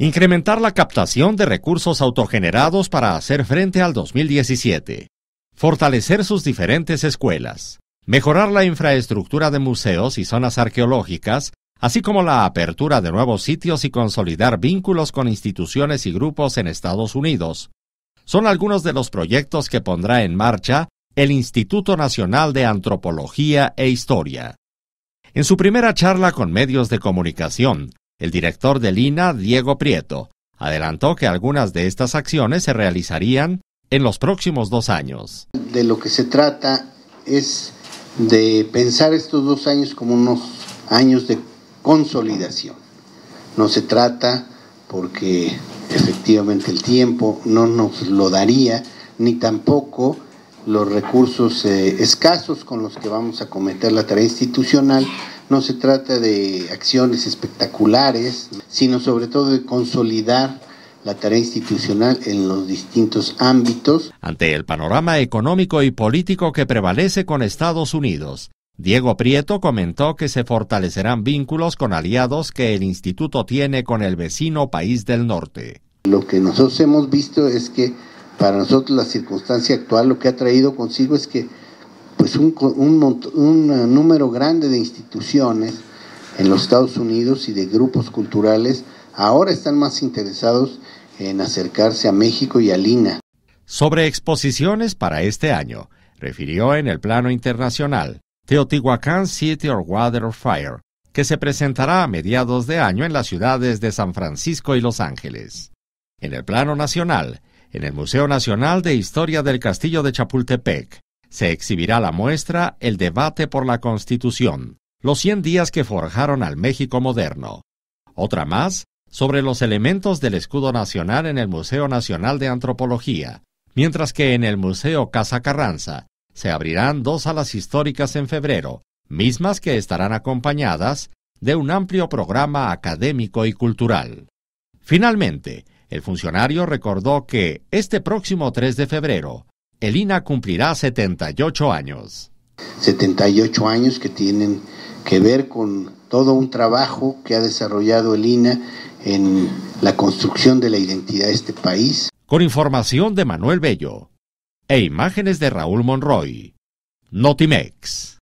incrementar la captación de recursos autogenerados para hacer frente al 2017, fortalecer sus diferentes escuelas, mejorar la infraestructura de museos y zonas arqueológicas, así como la apertura de nuevos sitios y consolidar vínculos con instituciones y grupos en Estados Unidos. Son algunos de los proyectos que pondrá en marcha el Instituto Nacional de Antropología e Historia. En su primera charla con medios de comunicación, el director de Lina, Diego Prieto, adelantó que algunas de estas acciones se realizarían en los próximos dos años. De lo que se trata es de pensar estos dos años como unos años de consolidación. No se trata porque efectivamente el tiempo no nos lo daría, ni tampoco los recursos eh, escasos con los que vamos a cometer la tarea institucional. No se trata de acciones espectaculares, sino sobre todo de consolidar la tarea institucional en los distintos ámbitos. Ante el panorama económico y político que prevalece con Estados Unidos, Diego Prieto comentó que se fortalecerán vínculos con aliados que el instituto tiene con el vecino país del norte. Lo que nosotros hemos visto es que para nosotros la circunstancia actual lo que ha traído consigo es que pues un, eh, número grande de instituciones en los Estados Unidos y de grupos culturales ahora están más interesados en acercarse a México y a Lina. Sobre exposiciones para este año, refirió en el plano internacional Teotihuacán City or Water or Fire, que se presentará a mediados de año en las ciudades de San Francisco y Los Ángeles. En el plano nacional, en el Museo Nacional de Historia del Castillo de Chapultepec. Se exhibirá la muestra El debate por la Constitución, los 100 días que forjaron al México moderno. Otra más, sobre los elementos del escudo nacional en el Museo Nacional de Antropología, mientras que en el Museo Casa Carranza se abrirán dos alas históricas en febrero, mismas que estarán acompañadas de un amplio programa académico y cultural. Finalmente, el funcionario recordó que este próximo 3 de febrero, el Elina cumplirá 78 años. 78 años que tienen que ver con todo un trabajo que ha desarrollado el Elina en la construcción de la identidad de este país. Con información de Manuel Bello e imágenes de Raúl Monroy. Notimex.